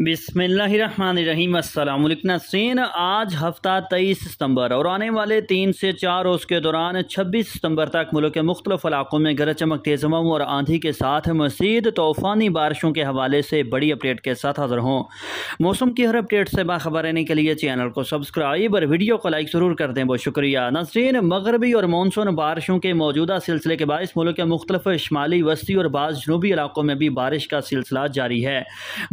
बिसमीम नासरीन आज हफ्ता तेईस सितंबर और आने वाले तीन से चार रोज़ के दौरान छब्बीस सितंबर तक मुल्क के मुख्तलिफ इलाकों में गरज चमक तेज़म और आंधी के साथ मजीद तूफ़ानी बारिशों के हवाले से बड़ी अपडेट के साथ हाजिर हों मौसम की हर अपडेट से बाखबर रहने के लिए चैनल को सब्सक्राइब और वीडियो को लाइक ज़रूर कर दें बहुत शुक्रिया नासरीन मगरबी और मानसून बारिशों के मौजूदा सिलसिले के बायस मुल्क के मुख्तलिफ शुमाली वस्ती और बाज़ जनूबी इलाकों में भी बारिश का सिलसिला जारी है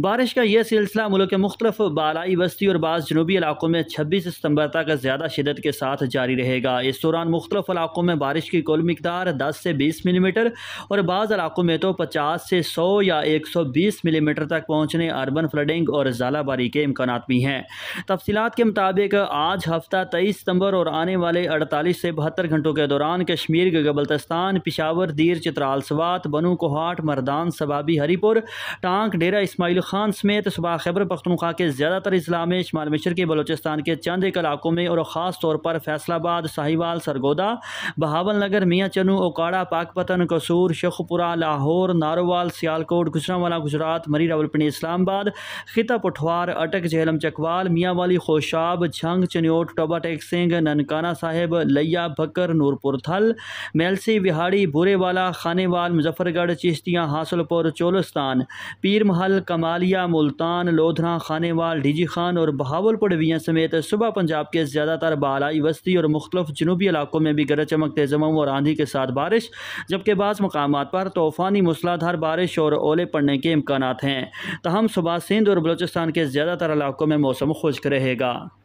बारिश का यह सिलसिला मुल्क के मुख्तलिफ बालाई बस्ती और बाज़ जनूबी इलाकों में छब्बीस सितंबर तक ज़्यादा शिदत के साथ जारी रहेगा इस दौरान मुख्तलिफ इलाकों में बारिश की कुल मकदार दस से बीस मिलीमीटर और बाज़ इलाकों में तो पचास से सौ या एक सौ बीस मिलीमीटर तक पहुँचने अर्बन फ्लडिंग और झालाबारी के इम्कान भी हैं तफसीत के मुताबिक आज हफ्ता तेईस सितम्बर और आने वाले अड़तालीस से बहत्तर घंटों के दौरान कश्मीर के गबलतस्तान पिशावर दीर चित्राल सवात बनू कोहाट मरदान सबाबी हरीपुर टांग डेरा इसमाइल खान समेत सुबह खैबर पख्तनखा के ज़्यादातर इज़ला में मिश्र के बलोचिस्तान के चंद एक इलाकों में और ख़ास तौर पर फैसलाबाद साहिवाल सरगोदा बहावल नगर मियाँ चनू ओकाड़ा पाकपतन कसूर शेखपुरा लाहौर नारोवाल सियालकोट गुजरावाला गुजरात मरी रावलपिंडी इस्लामाबाद खिता पठवार अटक जहलम चकवाल मियाँ वाली खोशाब झंग टोबा टेक सिंह ननकाना साहेब लिया भक्कर नूरपुर थल मेलसी विहाड़ी बुरेवाला खानेवाल मुजफ्फरगढ़ चिश्तियाँ हासलपुर चोलस्तान पीर महल कमालिया मुल्तान खान लोधरा खानेवाल डीजी खान और बहावलपुर डिवीजन समेत सुबह पंजाब के ज़्यादातर बालाई वस्ती और मुख्तफ जनूबी इलाकों में भी गरज चमक तेजम और आंधी के साथ बारिश जबकि बाद मकाम पर तूफ़ानी मूसलाधार बारिश और ओले पड़ने के इम्कान हैं तहम सुबह सिंध और बलोचिस्तान के ज़्यादातर इलाकों में मौसम खुश्क रहेगा